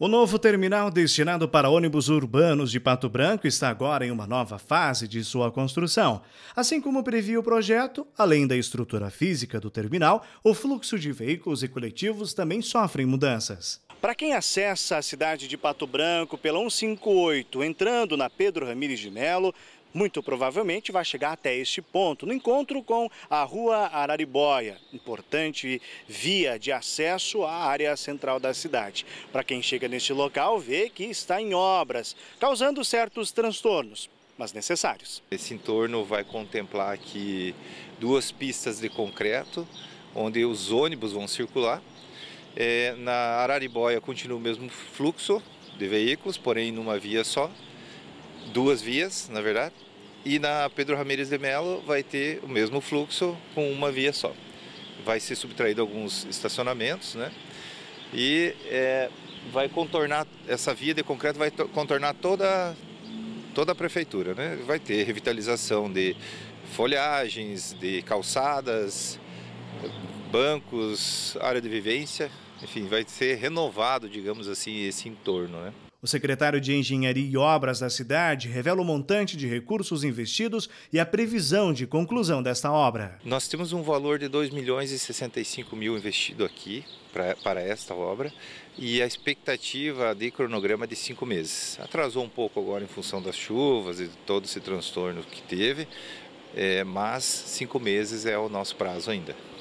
O novo terminal destinado para ônibus urbanos de Pato Branco está agora em uma nova fase de sua construção. Assim como previa o projeto, além da estrutura física do terminal, o fluxo de veículos e coletivos também sofrem mudanças. Para quem acessa a cidade de Pato Branco pela 158, entrando na Pedro Ramires de Melo, muito provavelmente vai chegar até este ponto, no encontro com a Rua Araribóia, importante via de acesso à área central da cidade. Para quem chega neste local, vê que está em obras, causando certos transtornos, mas necessários. Esse entorno vai contemplar aqui duas pistas de concreto, onde os ônibus vão circular é, na Araribóia continua o mesmo fluxo de veículos, porém numa via só, duas vias, na verdade. E na Pedro Ramirez de Melo vai ter o mesmo fluxo com uma via só. Vai ser subtraído alguns estacionamentos, né? E é, vai contornar essa via de concreto, vai contornar toda toda a prefeitura, né? Vai ter revitalização de folhagens, de calçadas, bancos, área de vivência enfim, vai ser renovado, digamos assim, esse entorno, né? O secretário de Engenharia e Obras da cidade revela o montante de recursos investidos e a previsão de conclusão desta obra. Nós temos um valor de 2 milhões e 65 mil investido aqui pra, para esta obra e a expectativa de cronograma é de cinco meses. Atrasou um pouco agora em função das chuvas e de todo esse transtorno que teve, é, mas cinco meses é o nosso prazo ainda.